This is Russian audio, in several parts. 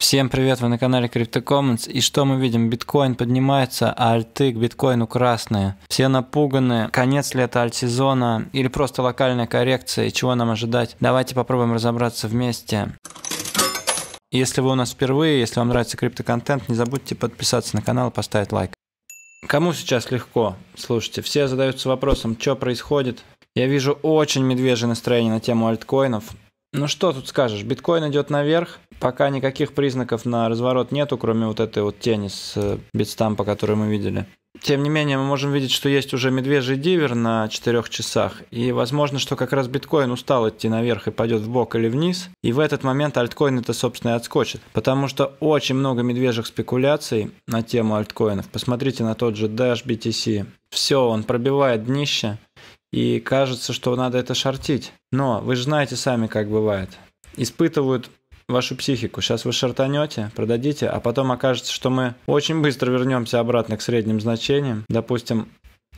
Всем привет, вы на канале CryptoCommons. И что мы видим? Биткоин поднимается, а альты к биткоину красные. Все напуганы. Конец лета альт-сезона или просто локальная коррекция. И чего нам ожидать? Давайте попробуем разобраться вместе. Если вы у нас впервые, если вам нравится криптоконтент, не забудьте подписаться на канал и поставить лайк. Кому сейчас легко? Слушайте, все задаются вопросом, что происходит. Я вижу очень медвежье настроение на тему альткоинов. Ну что тут скажешь, биткоин идет наверх, пока никаких признаков на разворот нету, кроме вот этой вот тени с э, битстампа, которую мы видели. Тем не менее, мы можем видеть, что есть уже медвежий дивер на 4 часах, и возможно, что как раз биткоин устал идти наверх и пойдет в бок или вниз, и в этот момент альткоин это, собственно, и отскочит, потому что очень много медвежьих спекуляций на тему альткоинов. Посмотрите на тот же Dash BTC. Все, он пробивает днище, и кажется, что надо это шортить. Но вы же знаете сами, как бывает. Испытывают вашу психику. Сейчас вы шартанете, продадите, а потом окажется, что мы очень быстро вернемся обратно к средним значениям. Допустим,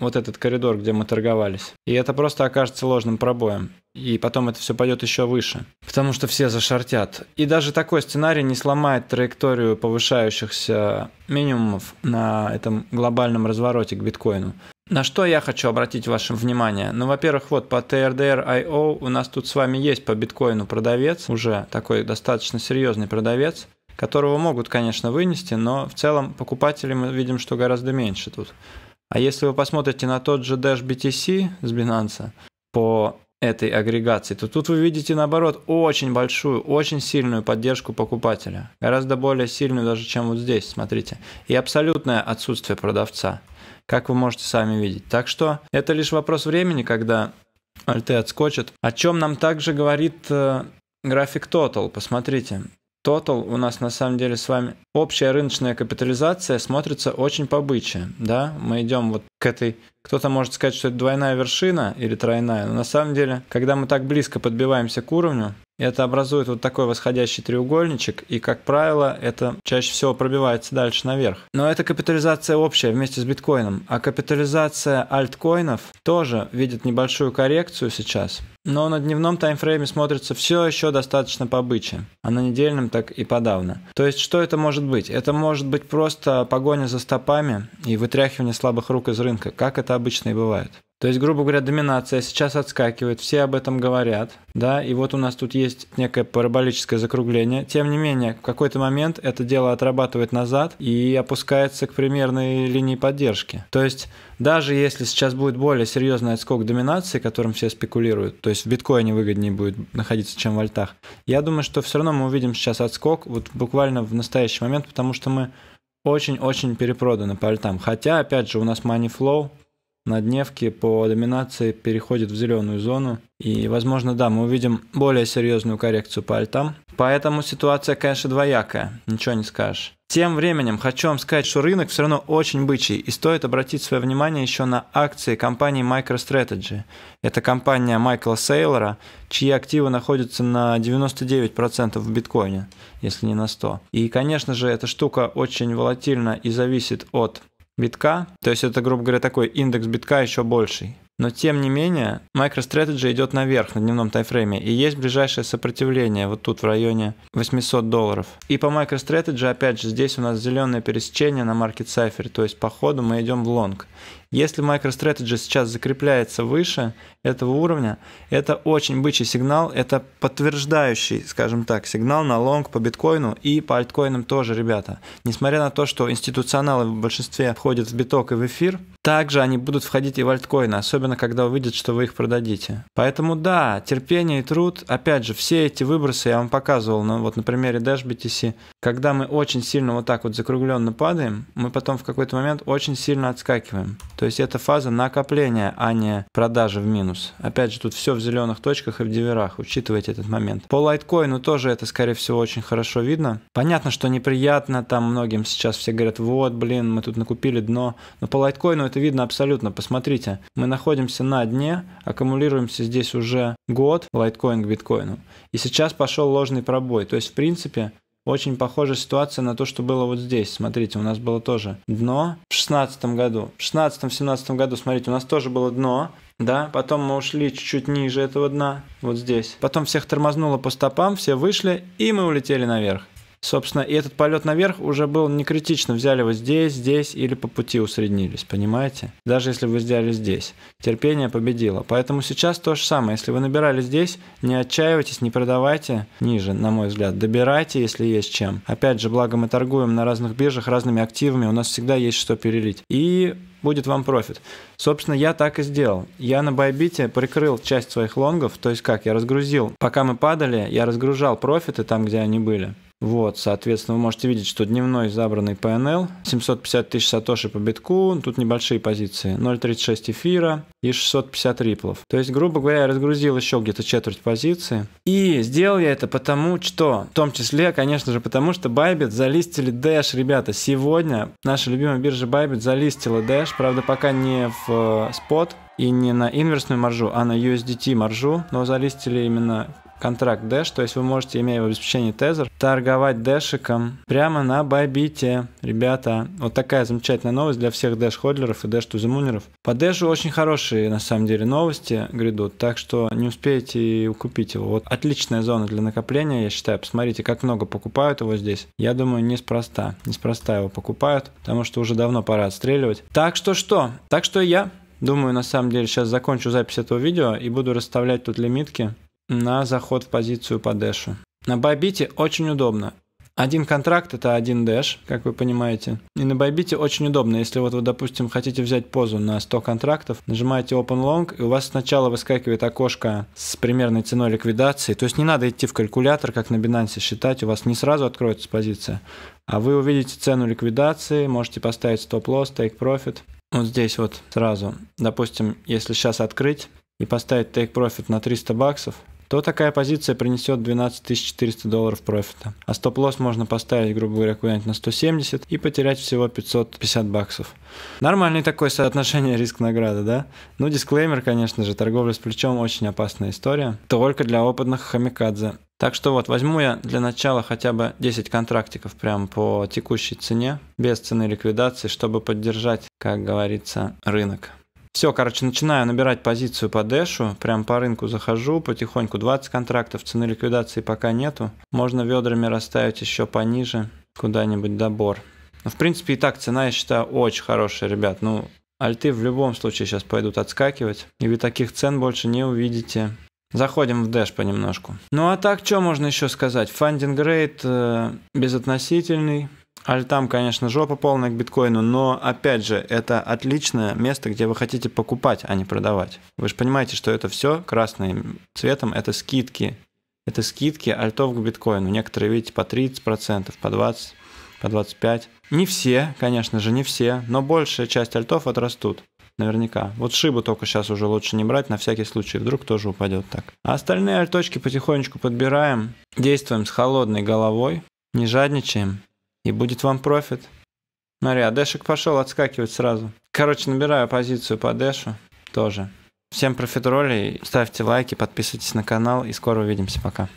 вот этот коридор, где мы торговались. И это просто окажется ложным пробоем. И потом это все пойдет еще выше. Потому что все зашортят. И даже такой сценарий не сломает траекторию повышающихся минимумов на этом глобальном развороте к биткоину. На что я хочу обратить ваше внимание? Ну, во-первых, вот по TRDR.io а у нас тут с вами есть по биткоину продавец, уже такой достаточно серьезный продавец, которого могут, конечно, вынести, но в целом покупателей мы видим, что гораздо меньше тут. А если вы посмотрите на тот же Dash BTC с Binance, по этой агрегации, то тут вы видите, наоборот, очень большую, очень сильную поддержку покупателя. Гораздо более сильную даже, чем вот здесь, смотрите. И абсолютное отсутствие продавца, как вы можете сами видеть. Так что это лишь вопрос времени, когда альты отскочат. О чем нам также говорит э, график Total, посмотрите. Total у нас на самом деле с вами общая рыночная капитализация смотрится очень побыче, да, мы идем вот к этой... Кто-то может сказать, что это двойная вершина или тройная, но на самом деле, когда мы так близко подбиваемся к уровню, это образует вот такой восходящий треугольничек, и, как правило, это чаще всего пробивается дальше наверх. Но это капитализация общая вместе с биткоином, а капитализация альткоинов тоже видит небольшую коррекцию сейчас, но на дневном таймфрейме смотрится все еще достаточно побыче, а на недельном так и подавно. То есть что это может быть? Это может быть просто погоня за стопами и вытряхивание слабых рук из рынка рынка, как это обычно и бывает. То есть, грубо говоря, доминация сейчас отскакивает, все об этом говорят, да, и вот у нас тут есть некое параболическое закругление. Тем не менее, в какой-то момент это дело отрабатывает назад и опускается к примерной линии поддержки. То есть, даже если сейчас будет более серьезный отскок доминации, которым все спекулируют, то есть в биткоине выгоднее будет находиться, чем в альтах, я думаю, что все равно мы увидим сейчас отскок вот буквально в настоящий момент, потому что мы очень-очень перепроданы по альтам. Хотя, опять же, у нас Money Flow на дневке по доминации переходит в зеленую зону. И, возможно, да, мы увидим более серьезную коррекцию по альтам. Поэтому ситуация, конечно, двоякая, ничего не скажешь. Тем временем хочу вам сказать, что рынок все равно очень бычий, и стоит обратить свое внимание еще на акции компании MicroStrategy. Это компания Майкла Сейлора, чьи активы находятся на 99% в биткоине, если не на 100%. И, конечно же, эта штука очень волатильна и зависит от битка, то есть это, грубо говоря, такой индекс битка еще больший. Но тем не менее, MicroStrategy идет наверх на дневном таймфрейме, и есть ближайшее сопротивление вот тут в районе 800 долларов. И по MicroStrategy, опять же, здесь у нас зеленое пересечение на Market Cipher, то есть по ходу мы идем в лонг. Если MicroStrategy сейчас закрепляется выше этого уровня, это очень бычий сигнал, это подтверждающий, скажем так, сигнал на лонг по биткоину и по альткоинам тоже, ребята. Несмотря на то, что институционалы в большинстве входят в биток и в эфир, также они будут входить и в альткоины, особенно когда увидят, что вы их продадите. Поэтому да, терпение и труд, опять же, все эти выбросы я вам показывал, ну, вот на примере Dash BTC, когда мы очень сильно вот так вот закругленно падаем, мы потом в какой-то момент очень сильно отскакиваем. То есть это фаза накопления, а не продажи в минус. Опять же, тут все в зеленых точках и в диверах. Учитывайте этот момент. По лайткоину тоже это, скорее всего, очень хорошо видно. Понятно, что неприятно. Там многим сейчас все говорят, вот, блин, мы тут накупили дно. Но по лайткоину это видно абсолютно. Посмотрите, мы находимся на дне, аккумулируемся здесь уже год, лайткоин к биткоину. И сейчас пошел ложный пробой. То есть, в принципе, очень похожая ситуация на то, что было вот здесь. Смотрите, у нас было тоже дно в 16 году. В 16-17 году, смотрите, у нас тоже было дно. Да, потом мы ушли чуть-чуть ниже этого дна, вот здесь. Потом всех тормознуло по стопам, все вышли, и мы улетели наверх. Собственно, и этот полет наверх уже был не критично. Взяли вы здесь, здесь или по пути усреднились, понимаете? Даже если вы взяли здесь. Терпение победило. Поэтому сейчас то же самое. Если вы набирали здесь, не отчаивайтесь, не продавайте ниже, на мой взгляд. Добирайте, если есть чем. Опять же, благо мы торгуем на разных биржах, разными активами. У нас всегда есть что перелить. И будет вам профит. Собственно, я так и сделал. Я на Байбите прикрыл часть своих лонгов, то есть как, я разгрузил. Пока мы падали, я разгружал профиты там, где они были. Вот, соответственно, вы можете видеть, что дневной забранный PNL, 750 тысяч сатоши по битку, тут небольшие позиции, 0.36 эфира и 650 риплов. То есть, грубо говоря, я разгрузил еще где-то четверть позиции. И сделал я это потому, что, в том числе, конечно же, потому что Bybit залистили Dash, ребята. Сегодня наша любимая биржа Bybit залистила Dash, правда, пока не в э, спот, и не на инверсную маржу, а на USDT маржу, но залистили именно контракт Dash, то есть вы можете, имея в обеспечении тезер, торговать дэшиком прямо на Байбите. Ребята, вот такая замечательная новость для всех дэш-ходлеров и дэш-туземунеров. По дэшу очень хорошие, на самом деле, новости грядут, так что не успеете и купить его. Вот отличная зона для накопления, я считаю. Посмотрите, как много покупают его здесь. Я думаю, неспроста. Неспроста его покупают, потому что уже давно пора отстреливать. Так что что? Так что я Думаю, на самом деле, сейчас закончу запись этого видео и буду расставлять тут лимитки на заход в позицию по дэшу. На Байбите очень удобно. Один контракт это один дэш, как вы понимаете. И на Байбите очень удобно. Если вот вы, допустим, хотите взять позу на 100 контрактов, нажимаете Open Long, и у вас сначала выскакивает окошко с примерной ценой ликвидации. То есть не надо идти в калькулятор, как на Binance считать, у вас не сразу откроется позиция. А вы увидите цену ликвидации, можете поставить стоп-лосс, тейк профит Вот здесь вот сразу. Допустим, если сейчас открыть и поставить take profit на 300 баксов, то такая позиция принесет 12 400 долларов профита. А стоп-лосс можно поставить, грубо говоря, куда-нибудь на 170 и потерять всего 550 баксов. Нормальное такое соотношение риск-награда, да? Ну, дисклеймер, конечно же, торговля с плечом очень опасная история. Только для опытных хамикадзе. Так что вот, возьму я для начала хотя бы 10 контрактиков прям по текущей цене, без цены ликвидации, чтобы поддержать, как говорится, рынок. Все, короче, начинаю набирать позицию по дэшу, прям по рынку захожу, потихоньку 20 контрактов, цены ликвидации пока нету. Можно ведрами расставить еще пониже, куда-нибудь добор. Но, ну, в принципе, и так цена, я считаю, очень хорошая, ребят. Ну, альты в любом случае сейчас пойдут отскакивать, и вы таких цен больше не увидите. Заходим в дэш понемножку. Ну а так, что можно еще сказать? Фандинг рейд э, безотносительный. Альтам, конечно, жопа полная к биткоину, но, опять же, это отличное место, где вы хотите покупать, а не продавать. Вы же понимаете, что это все красным цветом, это скидки. Это скидки альтов к биткоину. Некоторые, видите, по 30%, по 20%, по 25%. Не все, конечно же, не все, но большая часть альтов отрастут. Наверняка. Вот шибу только сейчас уже лучше не брать, на всякий случай, вдруг тоже упадет так. А остальные альточки потихонечку подбираем, действуем с холодной головой, не жадничаем, и будет вам профит. Смотри, а Дэшек пошел отскакивать сразу. Короче, набираю позицию по Дэшу тоже. Всем профит роли, ставьте лайки, подписывайтесь на канал и скоро увидимся. Пока.